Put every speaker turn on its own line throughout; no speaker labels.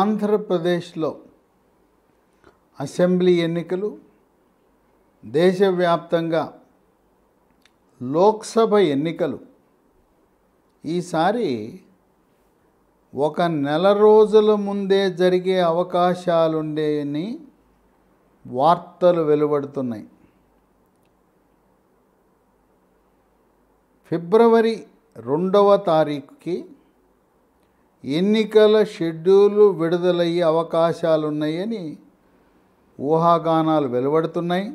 ఆంధ్రప్రదేశ్లో అసెంబ్లీ ఎన్నికలు దేశవ్యాప్తంగా లోక్సభ ఎన్నికలు ఈసారి ఒక నెల రోజుల ముందే జరిగే అవకాశాలుండేయని వార్తలు వెలువడుతున్నాయి ఫిబ్రవరి రెండవ తారీఖుకి ఎన్నికల షెడ్యూలు విడుదలయ్యే అవకాశాలున్నాయని ఊహాగానాలు వెలువడుతున్నాయి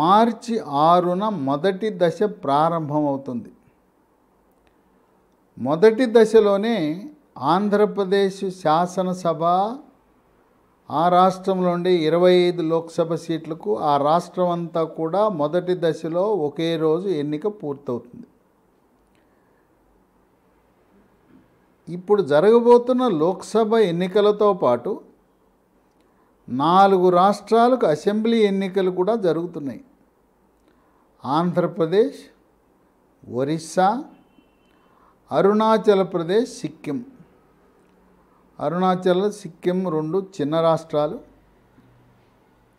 మార్చి ఆరున మొదటి దశ ప్రారంభమవుతుంది మొదటి దశలోనే ఆంధ్రప్రదేశ్ శాసనసభ ఆ రాష్ట్రంలో ఉండే ఇరవై ఐదు లోక్సభ సీట్లకు ఆ రాష్ట్రం అంతా కూడా మొదటి దశలో ఒకే రోజు ఎన్నిక పూర్తవుతుంది ఇప్పుడు జరగబోతున్న లోక్సభ ఎన్నికలతో పాటు నాలుగు రాష్ట్రాలకు అసెంబ్లీ ఎన్నికలు కూడా జరుగుతున్నాయి ఆంధ్రప్రదేశ్ ఒరిస్సా అరుణాచల్ ప్రదేశ్ సిక్కిం అరుణాచల్ సిక్కిం రెండు చిన్న రాష్ట్రాలు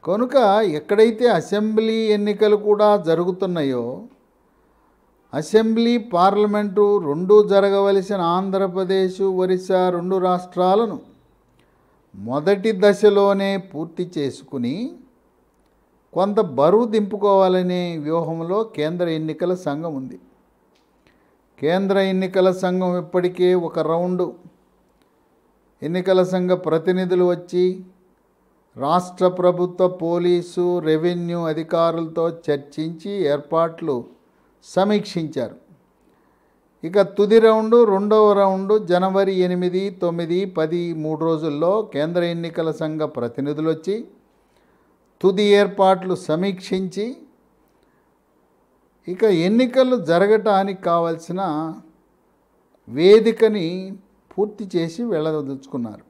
కనుక ఎక్కడైతే అసెంబ్లీ ఎన్నికలు కూడా జరుగుతున్నాయో అసెంబ్లీ పార్లమెంటు రెండు జరగవలసిన ఆంధ్రప్రదేశ్ ఒరిస్సా రెండు రాష్ట్రాలను మొదటి దశలోనే పూర్తి చేసుకుని కొంత బరువు దింపుకోవాలనే వ్యూహంలో కేంద్ర ఎన్నికల సంఘం ఉంది కేంద్ర ఎన్నికల సంఘం ఇప్పటికే ఒక రౌండు ఎన్నికల సంఘ ప్రతినిధులు వచ్చి రాష్ట్ర ప్రభుత్వ పోలీసు రెవెన్యూ అధికారులతో చర్చించి ఏర్పాట్లు సమీక్షించారు ఇక తుది రౌండ్ రెండవ రౌండు జనవరి ఎనిమిది తొమ్మిది పది మూడు రోజుల్లో కేంద్ర ఎన్నికల సంఘ ప్రతినిధులు వచ్చి తుది ఏర్పాట్లు సమీక్షించి ఇక ఎన్నికలు జరగటానికి కావలసిన వేదికని పూర్తి చేసి వెళ్ళదలుచుకున్నారు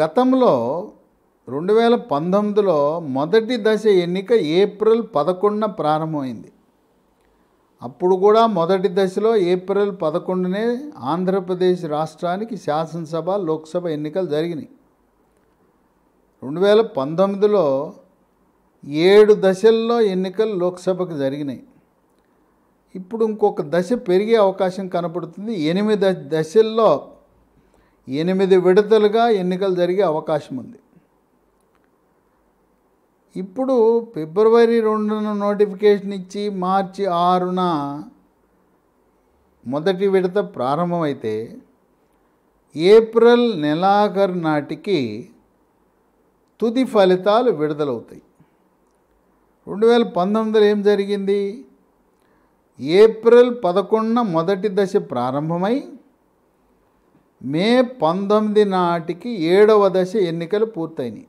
గతంలో రెండు వేల పంతొమ్మిదిలో మొదటి దశ ఎన్నిక ఏప్రిల్ పదకొండున ప్రారంభమైంది అప్పుడు కూడా మొదటి దశలో ఏప్రిల్ పదకొండునే ఆంధ్రప్రదేశ్ రాష్ట్రానికి శాసనసభ లోక్సభ ఎన్నికలు జరిగినాయి రెండు వేల పంతొమ్మిదిలో ఏడు దశల్లో ఎన్నికలు లోక్సభకు జరిగినాయి ఇప్పుడు ఇంకొక దశ పెరిగే అవకాశం కనపడుతుంది ఎనిమిది దశల్లో ఎనిమిది విడతలుగా ఎన్నికలు జరిగే అవకాశం ఉంది ఇప్పుడు ఫిబ్రవరి రెండున నోటిఫికేషన్ ఇచ్చి మార్చి ఆరున మొదటి విడత ప్రారంభమైతే ఏప్రిల్ నెలాఖరు నాటికి తుది ఫలితాలు విడుదలవుతాయి రెండు వేల పంతొమ్మిదిలో ఏం జరిగింది ఏప్రిల్ పదకొండున మొదటి దశ ప్రారంభమై మే పంతొమ్మిది నాటికి ఏడవ దశ ఎన్నికలు పూర్తయినాయి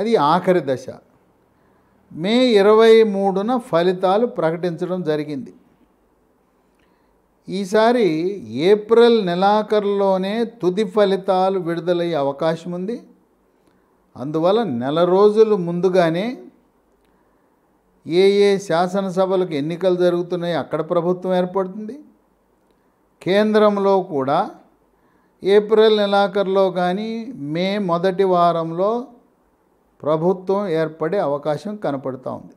అది ఆఖరి దశ మే ఇరవై మూడున ఫలితాలు ప్రకటించడం జరిగింది ఈసారి ఏప్రిల్ నెలాఖరులోనే తుది ఫలితాలు విడుదలయ్యే అవకాశం ఉంది అందువల్ల నెల రోజులు ముందుగానే ఏ ఏ శాసనసభలకు ఎన్నికలు జరుగుతున్నాయి అక్కడ ప్రభుత్వం ఏర్పడుతుంది కేంద్రంలో కూడా ఏప్రిల్ నెలాఖరులో కానీ మే మొదటి వారంలో ప్రభుత్వం ఏర్పడే అవకాశం కనపడుతూ ఉంది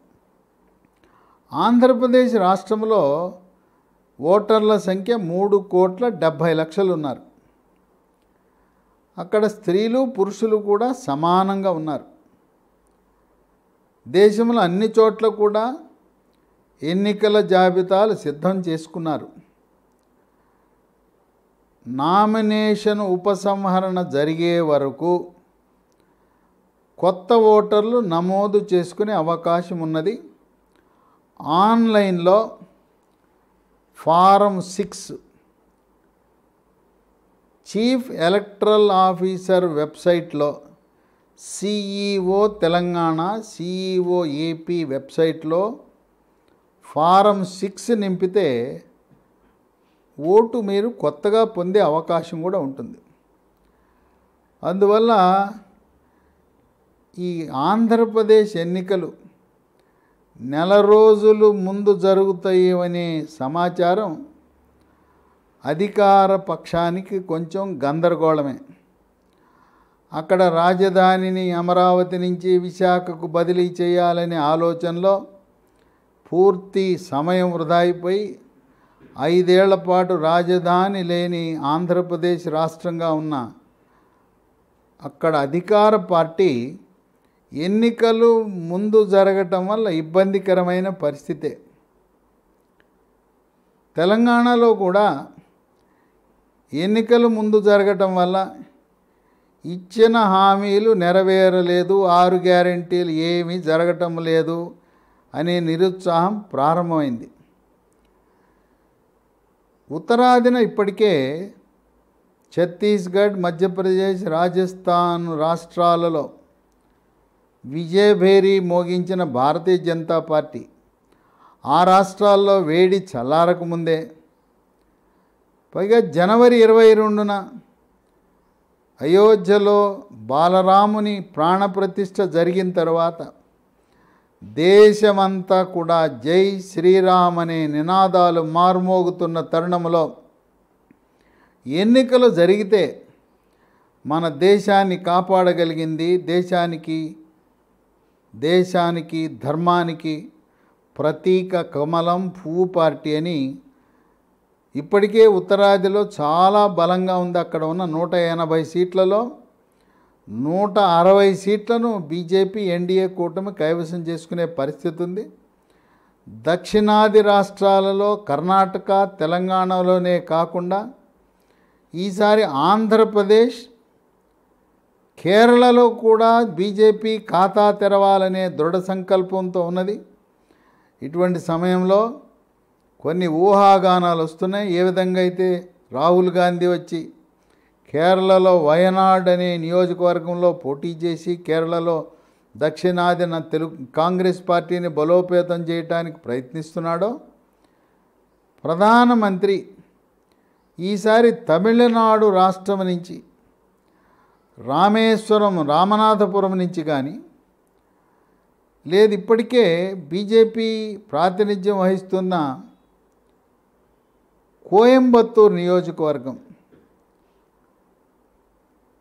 ఆంధ్రప్రదేశ్ రాష్ట్రంలో ఓటర్ల సంఖ్య మూడు కోట్ల డెబ్భై లక్షలు ఉన్నారు అక్కడ స్త్రీలు పురుషులు కూడా సమానంగా ఉన్నారు దేశంలో అన్ని చోట్ల కూడా ఎన్నికల జాబితాలు సిద్ధం చేసుకున్నారు నామినేషన్ ఉపసంహరణ జరిగే వరకు కొత్త ఓటర్లు నమోదు చేసుకునే అవకాశం ఉన్నది ఆన్లైన్లో form six chief electoral officer వెబ్సైట్లో సిఈఓ తెలంగాణ సిఈఓ ఏపీ వెబ్సైట్లో ఫారం సిక్స్ నింపితే ఓటు మీరు కొత్తగా పొందే అవకాశం కూడా ఉంటుంది అందువల్ల ఈ ఆంధ్రప్రదేశ్ ఎన్నికలు నెల రోజులు ముందు జరుగుతాయనే సమాచారం అధికార పక్షానికి కొంచెం గందరగోళమే అక్కడ రాజధానిని అమరావతి నుంచి విశాఖకు బదిలీ చేయాలనే ఆలోచనలో పూర్తి సమయం వృధా అయిపోయి ఐదేళ్ల పాటు రాజధాని లేని ఆంధ్రప్రదేశ్ రాష్ట్రంగా ఉన్న అక్కడ అధికార పార్టీ ఎన్నికలు ముందు జరగటం వల్ల ఇబ్బందికరమైన పరిస్థితే తెలంగాణలో కూడా ఎన్నికలు ముందు జరగటం వల్ల ఇచ్చిన హామీలు నెరవేరలేదు ఆరు గ్యారంటీలు ఏమీ జరగటం లేదు అనే నిరుత్సాహం ప్రారంభమైంది ఉత్తరాదిన ఇప్పటికే ఛత్తీస్గఢ్ మధ్యప్రదేశ్ రాజస్థాన్ రాష్ట్రాలలో విజయభేరి మోగించిన భారతీయ జనతా పార్టీ ఆ రాష్ట్రాల్లో వేడి చల్లారకముందే పైగా జనవరి ఇరవై రెండున అయోధ్యలో బాలరాముని ప్రాణప్రతిష్ఠ జరిగిన తర్వాత దేశమంతా కూడా జై శ్రీరామ్ అనే నినాదాలు మార్మోగుతున్న తరుణంలో ఎన్నికలు జరిగితే మన దేశాన్ని కాపాడగలిగింది దేశానికి దేశానికి ధర్మానికి ప్రతీక కమలం పువ్వు పార్టీ అని ఇప్పటికే ఉత్తరాదిలో చాలా బలంగా ఉంది అక్కడ ఉన్న నూట ఎనభై సీట్లలో నూట అరవై సీట్లను బీజేపీ ఎన్డీఏ కూటమి కైవసం చేసుకునే పరిస్థితి ఉంది దక్షిణాది రాష్ట్రాలలో కర్ణాటక తెలంగాణలోనే కాకుండా ఈసారి ఆంధ్రప్రదేశ్ కేరళలో కూడా బీజేపీ ఖాతా తెరవాలనే దృఢ సంకల్పంతో ఉన్నది ఇటువంటి సమయంలో కొన్ని ఊహాగానాలు వస్తున్నాయి ఏ విధంగా అయితే రాహుల్ గాంధీ వచ్చి కేరళలో వయనాడ్ అనే నియోజకవర్గంలో పోటీ చేసి కేరళలో దక్షిణాదిన తెలుగు కాంగ్రెస్ పార్టీని బలోపేతం చేయడానికి ప్రయత్నిస్తున్నాడో ప్రధానమంత్రి ఈసారి తమిళనాడు రాష్ట్రం నుంచి రామేశ్వరం రామనాథపురం నుంచి కానీ లేదు ఇప్పటికే బీజేపీ ప్రాతినిధ్యం వహిస్తున్న కోయంబత్తూరు నియోజకవర్గం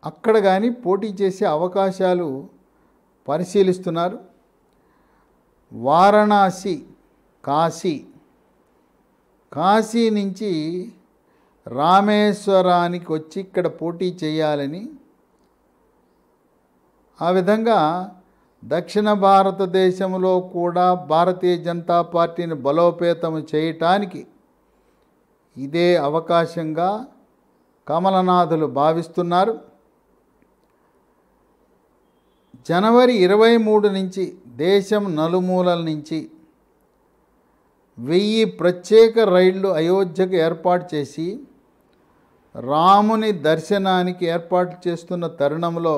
అక్కడ కానీ పోటీ చేసే అవకాశాలు పరిశీలిస్తున్నారు వారణాసి కాశీ కాశీ నుంచి రామేశ్వరానికి వచ్చి ఇక్కడ పోటీ చేయాలని ఆ విధంగా దక్షిణ భారతదేశంలో కూడా భారతీయ జనతా పార్టీని బలోపేతం చేయటానికి ఇదే అవకాశంగా కమలనాథులు భావిస్తున్నారు జనవరి ఇరవై మూడు నుంచి దేశం నలుమూలల నుంచి వెయ్యి ప్రత్యేక రైళ్లు అయోధ్యకు ఏర్పాటు చేసి రాముని దర్శనానికి ఏర్పాటు చేస్తున్న తరుణంలో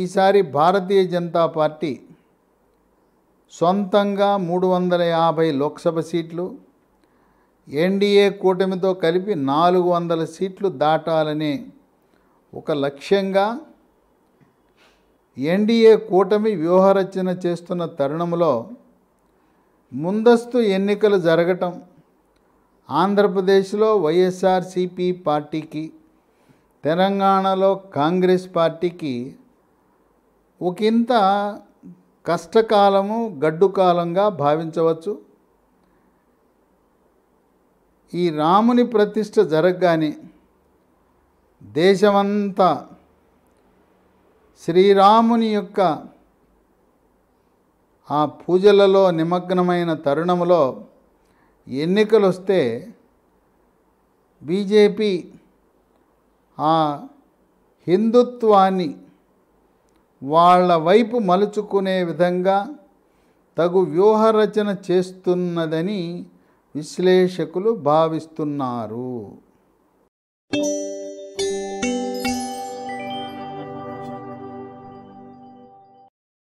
ఈసారి భారతీయ జనతా పార్టీ సొంతంగా మూడు వందల యాభై లోక్సభ సీట్లు ఎన్డీఏ కూటమితో కలిపి నాలుగు వందల సీట్లు దాటాలనే ఒక లక్ష్యంగా ఎన్డీఏ కూటమి వ్యూహరచన చేస్తున్న తరుణంలో ముందస్తు ఎన్నికలు జరగటం ఆంధ్రప్రదేశ్లో వైఎస్ఆర్సిపి పార్టీకి తెలంగాణలో కాంగ్రెస్ పార్టీకి ఇంత కష్టకాలము గడ్డుకాలంగా భావించవచ్చు ఈ రాముని ప్రతిష్ట జరగగానే దేశమంతా శ్రీరాముని యొక్క ఆ పూజలలో నిమగ్నమైన తరుణంలో ఎన్నికలు వస్తే బీజేపీ ఆ హిందుత్వాన్ని వాళ్ళ వైపు మలుచుకునే విధంగా తగు వ్యూహరచన చేస్తున్నదని విశ్లేషకులు భావిస్తున్నారు